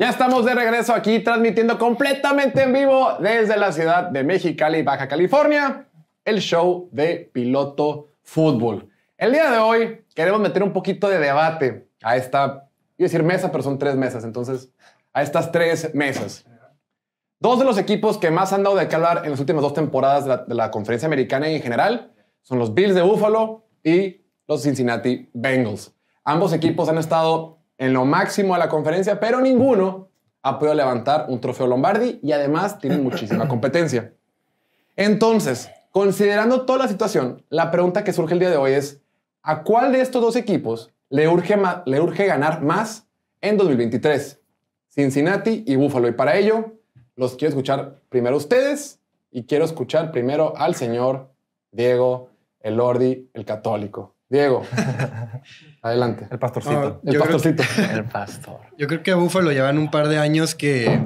Ya estamos de regreso aquí transmitiendo completamente en vivo desde la ciudad de Mexicali, Baja California, el show de Piloto Fútbol. El día de hoy queremos meter un poquito de debate a esta, iba a decir mesa, pero son tres mesas, entonces a estas tres mesas. Dos de los equipos que más han dado de qué hablar en las últimas dos temporadas de la, de la conferencia americana y en general son los Bills de Buffalo y los Cincinnati Bengals. Ambos equipos han estado en lo máximo a la conferencia, pero ninguno ha podido levantar un trofeo Lombardi y además tiene muchísima competencia. Entonces, considerando toda la situación, la pregunta que surge el día de hoy es, ¿a cuál de estos dos equipos le urge, le urge ganar más en 2023? Cincinnati y Buffalo. Y para ello, los quiero escuchar primero ustedes y quiero escuchar primero al señor Diego Elordi, el católico. Diego, adelante. El pastorcito. el pastorcito. pastor. Yo creo que a Buffalo llevan un par de años que,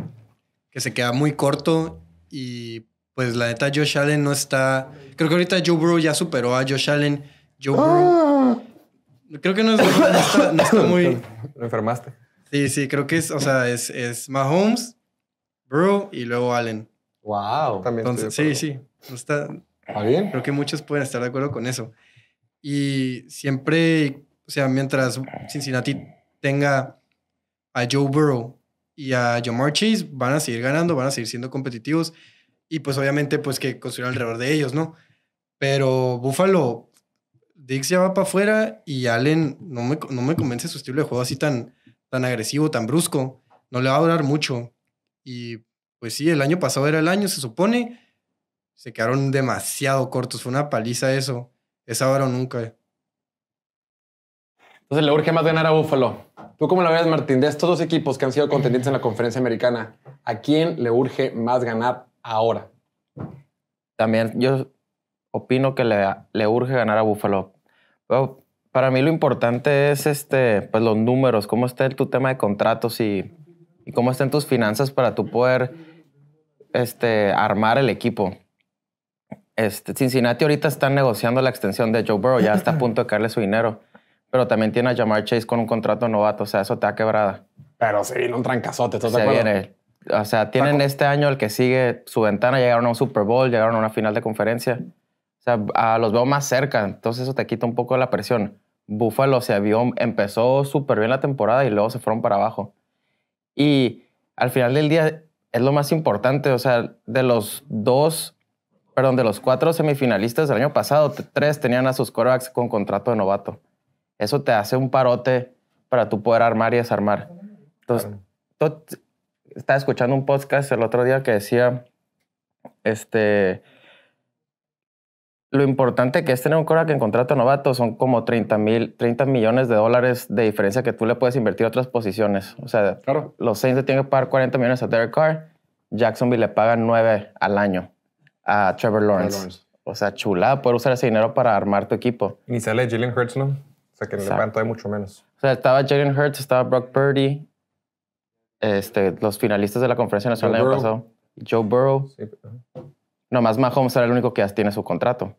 se queda muy corto y pues la neta Josh Allen no está... Creo que ahorita Joe Burrow ya superó a Josh Allen. Joe ah. Creo que no, está, muy... Lo enfermaste. Sí, sí, creo que es, o sea, es, es Mahomes, Burrow y luego Allen. Wow. También sí, sí. ¿Está bien? Creo que muchos pueden estar de acuerdo con eso. Y siempre, o sea, mientras Cincinnati tenga a Joe Burrow y a Joe Chase, van a seguir ganando, van a seguir siendo competitivos. Y pues obviamente, pues que construir alrededor de ellos, ¿no? Pero Buffalo, Dix ya va para afuera y Allen no me, no convence su estilo de juego así tan, tan agresivo, tan brusco. No le va a durar mucho. Y pues sí, el año pasado era el año, se supone. Se quedaron demasiado cortos. Fue una paliza eso. Es ahora o nunca. Eh. Entonces le urge más ganar a Buffalo. ¿Tú cómo lo ves, Martín? De estos dos equipos que han sido contendientes en la conferencia americana, ¿a quién le urge más ganar ahora? También yo opino que le, urge ganar a Buffalo. Pero para mí lo importante es este, pues los números, cómo está tu tema de contratos y, y cómo están tus finanzas para tú poder este, armar el equipo. Este, Cincinnati ahorita están negociando la extensión de Joe Burrow, ya está a punto de caerle su dinero. Pero también tiene a Jamar Chase con un contrato novato, o sea, eso te ha quebrada. Pero se viene un trancazote, ¿estás de acuerdo? Viene, o sea, tienen este año el que sigue su ventana, llegaron a un Super Bowl, llegaron a una final de conferencia. O sea, los veo más cerca, entonces eso te quita un poco la presión. Buffalo se vio, empezó súper bien la temporada y luego se fueron para abajo. Y al final del día es lo más importante, o sea, de los dos perdón, de los cuatro semifinalistas del año pasado, tres tenían a sus corebacks con contrato de novato. Eso te hace un parote para tú poder armar y desarmar. Entonces, estaba escuchando un podcast el otro día que decía, este, lo importante que es tener un coreback en contrato novato son como 30, mil, millones de dólares de diferencia que tú le puedes invertir a otras posiciones. O sea, los Saints tienen que pagar 40 millones a Derek Carr, Jacksonville le pagan 9 al año a Trevor Lawrence. O sea, chulada poder usar ese dinero para armar tu equipo. Ni sale Jalen Hurts, ¿no? O sea, que en el de mucho menos. O sea, estaba Jalen Hurts, estaba Brock Purdy, este, los finalistas de la Conferencia Nacional el año pasado. Joe Burrow. Sí, pero... Mahomes era el único que ya tiene su contrato.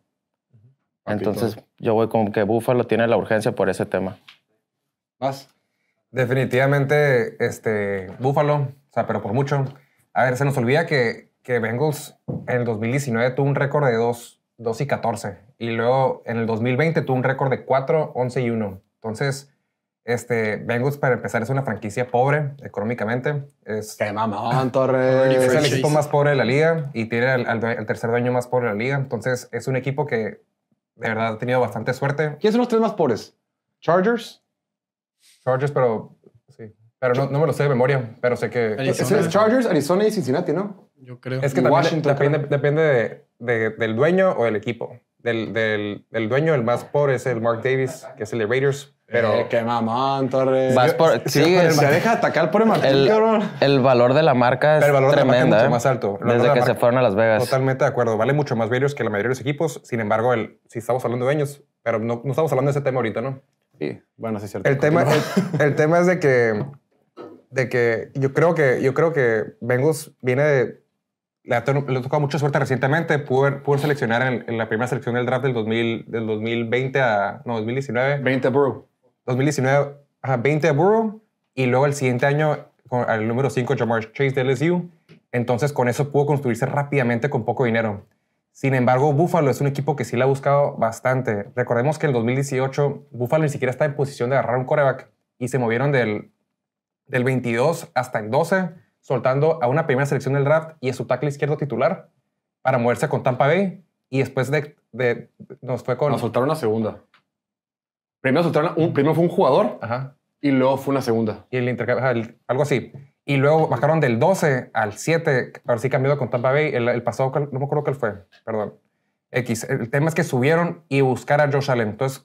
Entonces, yo voy con que Buffalo tiene la urgencia por ese tema. ¿Más? Definitivamente, este, Buffalo, o sea, pero por mucho. A ver, se nos olvida que que Bengals en el 2019 tuvo un récord de 2, 2 y 14. Y luego en el 2020 tuvo un récord de 4, 11 y 1. Entonces, este, Bengals para empezar es una franquicia pobre económicamente. Es, Torres! Es el equipo más pobre de la liga y tiene el tercer dueño más pobre de la liga. Entonces, es un equipo que de verdad ha tenido bastante suerte. ¿Quiénes son los tres más pobres? ¿Chargers? Chargers, pero sí. Pero no, no me lo sé de memoria, pero sé que... Chargers, Arizona y Cincinnati, ¿no? yo creo. Es que Washington depende, del dueño o del equipo. Del, del, dueño, el más pobre es el Mark Davis, que es el de Raiders. Pero eh, que qué mamón, Torres. sí, se deja atacar por el el, valor de la marca es ¿eh? más alto. Desde que se fueron a Las Vegas. Totalmente de acuerdo. Vale mucho más Raiders que la mayoría de los equipos. Sin embargo, el, si estamos hablando de dueños, pero no, no, estamos hablando de ese tema ahorita, ¿no? Sí, bueno, sí es cierto. El tema, el, tema es de que de que yo creo que yo creo que Bengals viene de le ha, tocado mucha suerte recientemente. Pudo, seleccionar en, la primera selección del draft del, 2000, del 2020 a. No, 2019. 20 a Burrow. 2019 a 20 a Burrow. Y luego el siguiente año con, al número 5, Jamar Chase de LSU. Entonces con eso pudo construirse rápidamente con poco dinero. Sin embargo, Buffalo es un equipo que sí le ha buscado bastante. Recordemos que en el 2018 Buffalo ni siquiera está en posición de agarrar un coreback y se movieron del, del 22 hasta el 12 soltando a una primera selección del draft y a su tackle izquierdo titular para moverse con Tampa Bay. Y después de, de nos fue con... Nos soltaron una segunda. Primero, un, primero fue un jugador y luego fue una segunda. Y el intercambio, algo así. Y luego bajaron del 12 al 7. Ahora sí cambió con Tampa Bay. El, pasado, no me acuerdo cuál fue. Perdón. X. El tema es que subieron y buscar a Josh Allen. Entonces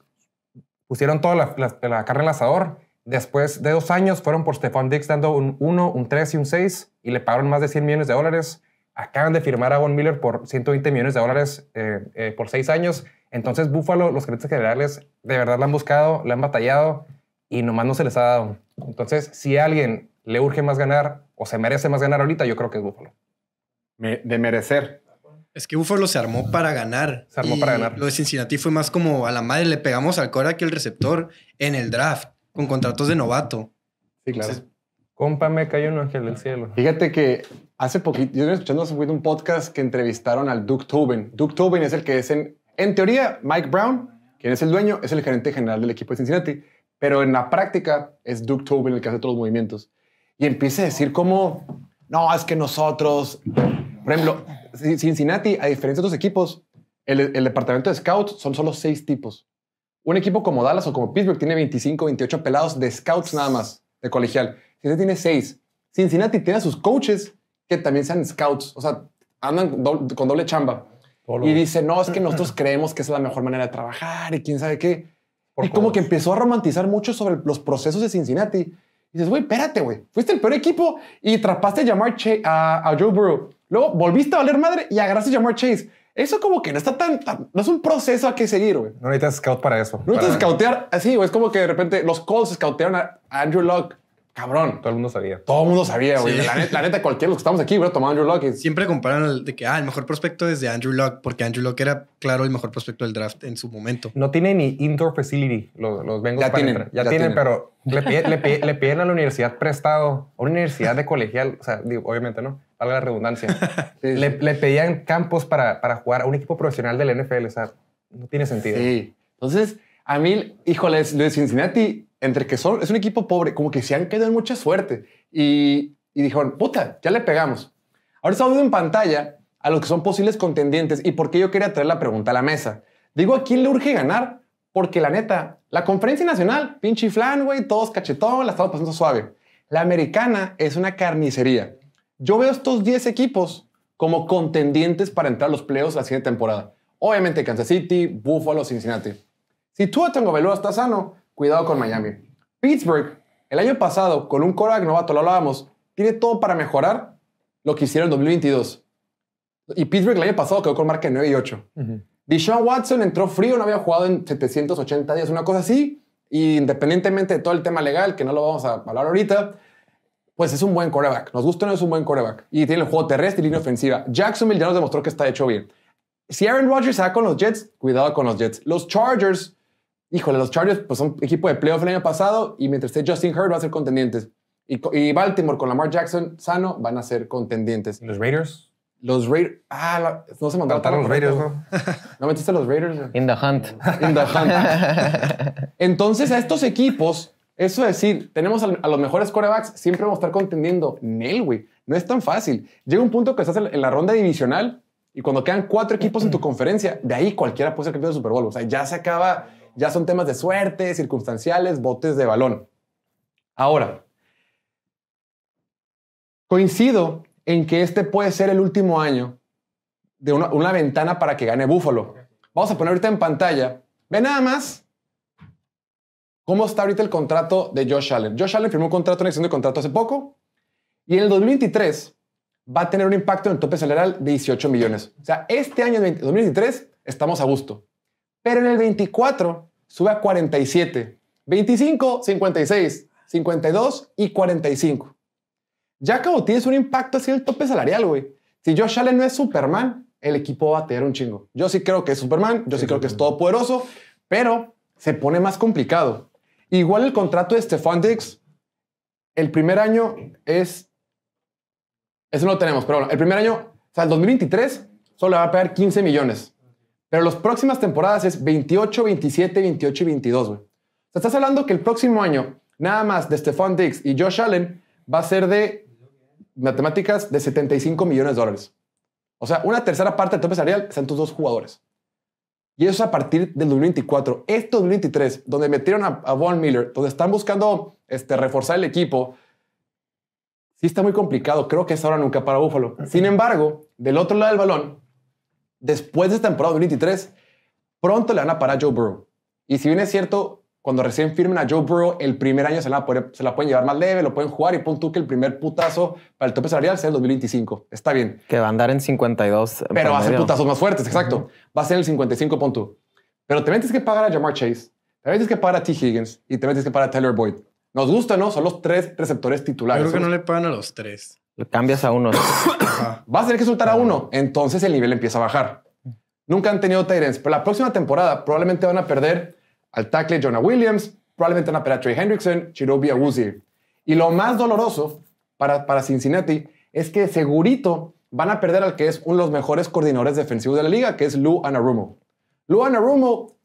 pusieron toda la, la, la carne al asador Después de dos años fueron por Stefan Dix dando un 1, un 3 y un 6 y le pagaron más de 100 millones de dólares. Acaban de firmar a Von Miller por 120 millones de dólares eh, eh, por seis años. Entonces, Búfalo, los créditos generales, de verdad la han buscado, la han batallado y nomás no se les ha dado. Entonces, si a alguien le urge más ganar o se merece más ganar ahorita, yo creo que es Búfalo. de merecer. Es que Búfalo se armó para ganar. Se armó para ganar. Lo de Cincinnati fue más como a la madre le pegamos al cora que el receptor en el draft con contratos de novato. Sí, claro. Compa, me cayó un ángel del cielo. Fíjate que hace poquito, yo estoy escuchando hace poquito un podcast que entrevistaron al Duke Tobin. Duke Tobin es el que es, en, teoría, Mike Brown, quien es el dueño, es el gerente general del equipo de Cincinnati. Pero en la práctica es Duke Tobin el que hace todos los movimientos. Y empieza a decir como, no, es que nosotros, por ejemplo, Cincinnati, a diferencia de otros equipos, el, el departamento de scouts son solo seis tipos un equipo como Dallas o como Pittsburgh tiene 25, 28 pelados de scouts nada más, de colegial. Cincinnati este tiene seis. Cincinnati tiene a sus coaches que también sean scouts. O sea, andan con doble chamba. Y dice, no, es que nosotros creemos que es la mejor manera de trabajar y quién sabe qué. y como que empezó a romantizar mucho sobre los procesos de Cincinnati. Y dices, güey, espérate, güey. Fuiste el peor equipo y trapaste a llamar a, a, Joe Burrow. Luego volviste a valer madre y agarraste a llamar Chase. Eso como que no está tan, no es un proceso a que seguir, güey. No necesitas scout para eso. No necesitas scoutear así, ah, güey. Es como que de repente los Colts scoutearon a Andrew Locke. Cabrón. Todo el mundo sabía. Todo el mundo sabía, güey. La, neta, cualquiera los que estamos aquí hubiera tomado Andrew Luck. Siempre comparan de que, ah, el mejor prospecto desde Andrew Luck, porque Andrew Luck era, claro, el mejor prospecto del draft en su momento. No tiene ni indoor facility los, los Bengals ya para Ya, tienen, pero le, piden, a la universidad prestado, a una universidad de colegial, o sea, digo, obviamente, ¿no? Valga la redundancia. Le, pedían campos para, para jugar a un equipo profesional del NFL, o sea, no tiene sentido. Sí. Entonces, a mí, híjoles, lo de Cincinnati entre que son, es un equipo pobre, como que se han quedado en mucha suerte. Y, dijeron, puta, ya le pegamos. Ahora estamos viendo en pantalla a los que son posibles contendientes y por qué yo quería traer la pregunta a la mesa. Digo, ¿a quién le urge ganar? Porque la neta, la conferencia nacional, pinche flan, güey, todos cachetón, la estamos pasando suave. La americana es una carnicería. Yo veo estos 10 equipos como contendientes para entrar a los playoffs la siguiente temporada. Obviamente Kansas City, Buffalo, Cincinnati. Si tú, Tango Veloa, estás sano, cuidado con Miami. Pittsburgh, el año pasado, con un coreback novato, lo hablábamos, tiene todo para mejorar lo que hicieron en 2022. Y Pittsburgh el año pasado quedó con marca 9 y 8. Deshaun Watson entró frío, no había jugado en 780 días, una cosa así. Y independientemente de todo el tema legal, que no lo vamos a hablar ahorita, pues es un buen coreback. Nos gusta o no es un buen coreback. Y tiene el juego terrestre y línea ofensiva. Jacksonville ya nos demostró que está hecho bien. Si Aaron Rodgers se va con los Jets, cuidado con los Jets. Los Chargers híjole, los Chargers pues son equipo de playoff el año pasado y mientras esté Justin Herbert va a ser contendientes. Y, Baltimore con Lamar Jackson sano van a ser contendientes. los Raiders? Los Raiders. Ah, no se mandaron. a los Raiders, ¿no? ¿No metiste a los Raiders? In the hunt. In the hunt. Entonces, a estos equipos, eso es decir, tenemos a, los mejores quarterbacks siempre vamos a estar contendiendo. Nel, güey. No es tan fácil. Llega un punto que estás en, la ronda divisional y cuando quedan cuatro equipos en tu conferencia, de ahí cualquiera puede ser campeón de Super Bowl. O sea, ya se acaba ya son temas de suerte, circunstanciales, botes de balón. Ahora, coincido en que este puede ser el último año de una, ventana para que gane Búfalo. Vamos a poner ahorita en pantalla. Ve nada más cómo está ahorita el contrato de Josh Allen. Josh Allen firmó un contrato, una extensión de contrato hace poco y en el 2023 va a tener un impacto en el tope salarial de 18 millones. O sea, este año, 2023, estamos a gusto. Pero en el 24 sube a 47, 25, 56, 52 y 45. Ya como tienes un impacto así el tope salarial, güey. Si Josh Allen no es Superman, el equipo va a tener un chingo. Yo sí creo que es Superman, yo sí, creo que es todopoderoso, pero se pone más complicado. Igual el contrato de Stefan Dix, el primer año es... Eso no lo tenemos, pero bueno, el primer año, o sea, el 2023 solo le va a pagar 15 millones. Pero las próximas temporadas es 28, 27, 28 y 22, güey. O sea, estás hablando que el próximo año, nada más de Stefan Diggs y Josh Allen, va a ser de matemáticas de 75 millones de dólares. O sea, una tercera parte del tope salarial son tus dos jugadores. Y eso es a partir del 2024. Este 2023, donde metieron a, Von Miller, donde están buscando este, reforzar el equipo, sí está muy complicado. Creo que es ahora nunca para Buffalo. Sin embargo, del otro lado del balón, después de esta temporada 2023, pronto le van a parar a Joe Burrow. Y si bien es cierto, cuando recién firmen a Joe Burrow, el primer año se la, pueden llevar más leve, lo pueden jugar y pon tú que el primer putazo para el tope salarial sea el 2025. Está bien. Que va a andar en 52. Pero va a ser putazos más fuertes, exacto. Va a ser el 55, Pero te metes que pagar a Jamar Chase, te metes que pagar a T. Higgins y te metes que pagar a Taylor Boyd. Nos gusta, ¿no? Son los tres receptores titulares. Yo creo que no le pagan a los tres cambias a uno. Vas a tener que soltar a uno. Entonces el nivel empieza a bajar. Nunca han tenido Tyrants, pero la próxima temporada probablemente van a perder al tackle Jonah Williams, probablemente a Patrick Hendrickson, Chirobi Woozy. Y lo más doloroso para, Cincinnati es que segurito van a perder al que es uno de los mejores coordinadores defensivos de la liga, que es Lou Anarumo. Lou Anarumo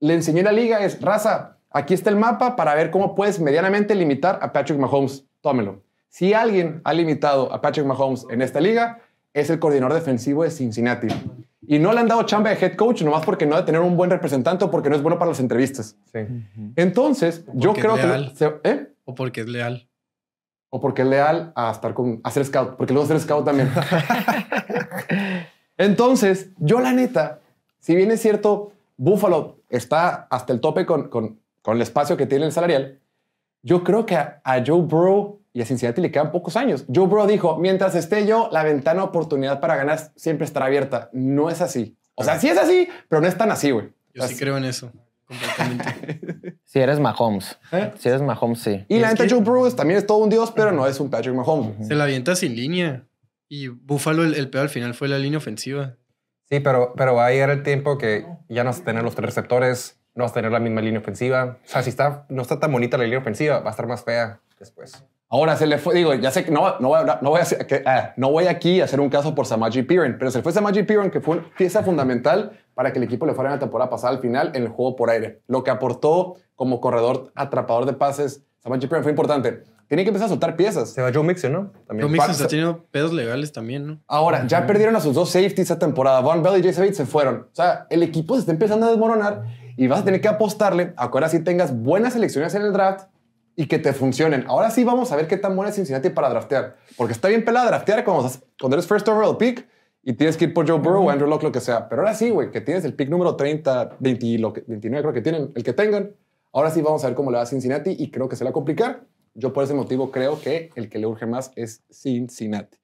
le enseñó en la liga es, raza, aquí está el mapa para ver cómo puedes medianamente limitar a Patrick Mahomes. Tómelo. Si alguien ha limitado a Patrick Mahomes en esta liga, es el coordinador defensivo de Cincinnati. Y no le han dado chamba de head coach nomás porque no ha de tener un buen representante o porque no es bueno para las entrevistas. Entonces, yo creo que... ¿eh? O porque es leal. O porque es leal a estar con... A ser scout, porque luego ser scout también. Entonces, yo la neta, si bien es cierto, Buffalo está hasta el tope con, el espacio que tiene el salarial, yo creo que a, a Joe Burrow y a Cincinnati le quedan pocos años. Joe Bro dijo, mientras esté yo, la ventana oportunidad para ganar siempre estará abierta. No es así. O sea, sí es así, pero no es tan así, güey. Yo sí creo en eso. Completamente. si eres Mahomes. ¿Eh? Si eres Mahomes, sí. Y, la gente Joe Bruce también es todo un dios, pero no es un Patrick Mahomes. Se la avienta sin línea. Y Buffalo, el, peor al final fue la línea ofensiva. Sí, pero, pero va a llegar el tiempo que ya no vas a tener los tres receptores, no vas a tener la misma línea ofensiva. O sea, si está, no está tan bonita la línea ofensiva, va a estar más fea después. Ahora se le fue, digo, ya sé que no, no, voy, a ah, no voy aquí a hacer un caso por Samaji Piran, pero se fue Samaji Piran, que fue pieza fundamental para que el equipo le fuera en la temporada pasada al final en el juego por aire. Lo que aportó como corredor atrapador de pases, Samaji Piran fue importante. Tiene que empezar a soltar piezas. Se va Joe Mixon, ¿no? También. Joe Mixon está teniendo pedos legales también, ¿no? Ahora, ya perdieron a sus dos safeties esta temporada. Von Bell y Jason Bates se fueron. O sea, el equipo se está empezando a desmoronar y vas a tener que apostarle a que ahora sí tengas buenas elecciones en el draft y que te funcionen. Ahora sí vamos a ver qué tan buena es Cincinnati para draftear. Porque está bien pelada draftear cuando, eres first overall pick y tienes que ir por Joe Burrow Andrew Locke, lo que sea. Pero ahora sí, güey, que tienes el pick número 30, 20, 29 creo que tienen, el que tengan. Ahora sí vamos a ver cómo le va a Cincinnati y creo que se va a complicar. Yo por ese motivo creo que el que le urge más es Cincinnati.